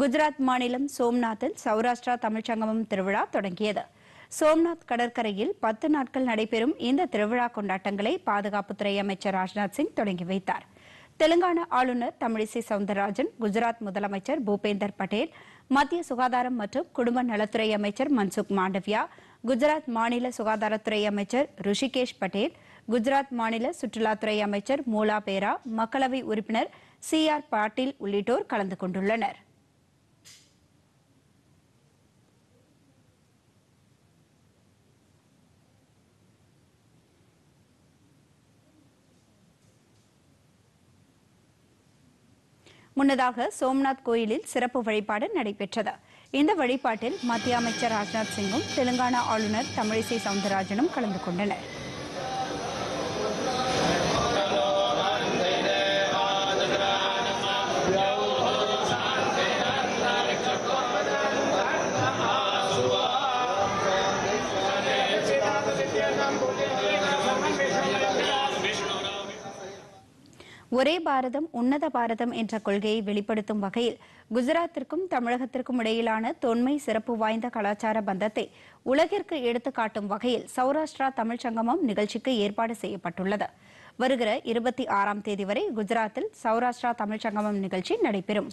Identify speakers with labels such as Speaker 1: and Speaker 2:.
Speaker 1: குஜராத் மாநிலம் சோம்நாத்தில் சௌராஷ்டிரா தமிழ்ச்சங்கமம் திருவிழா தொடங்கியது சோம்நாத் கடற்கரையில் பத்து நாட்கள் நடைபெறும் இந்த திருவிழா கொண்டாட்டங்களை பாதுகாப்புத்துறை அமைச்சர் ராஜ்நாத் சிங் தொடங்கி வைத்தார் தெலுங்கானா ஆளுநர் தமிழிசை சவுந்தரராஜன் குஜராத் முதலமைச்சர் பூபேந்தர் பட்டேல் மத்திய சுகாதாரம் மற்றும் குடும்ப நலத்துறை அமைச்சர் மன்சுக் மாண்டவியா குஜராத் மாநில சுகாதாரத்துறை அமைச்சர் ருஷிகேஷ் பட்டேல் குஜராத் மாநில சுற்றுலாத்துறை அமைச்சர் மூலா பேரா மக்களவை உறுப்பினர் சி ஆர் பாட்டீல் உள்ளிட்டோர் கலந்து கொண்டுள்ளனர் முன்னதாக சோம்நாத் கோயிலில் சிறப்பு வழிபாடு நடைபெற்றது இந்த வழிபாட்டில் மத்திய அமைச்சர் ராஜ்நாத் சிங்கும் தெலுங்கானா ஆளுநர் தமிழிசை சவுந்தரராஜனும் கலந்து கொண்டனர் ஒரே பாரதம் உன்னத பாரதம் என்ற கொள்கையை வெளிப்படுத்தும் வகையில் குஜராத்திற்கும் தமிழகத்திற்கும் இடையிலான தொன்மை சிறப்பு வாய்ந்த கலாச்சார பந்தத்தை உலகிற்கு எடுத்துக்காட்டும் வகையில் சௌராஷ்டிரா தமிழ் சங்கமம் நிகழ்ச்சிக்கு ஏற்பாடு செய்யப்பட்டுள்ளது வருகிற இருபத்தி ஆறாம் தேதி வரை குஜராத்தில் சௌராஷ்டிரா தமிழ்ச் சங்கமம் நிகழ்ச்சி நடைபெறும்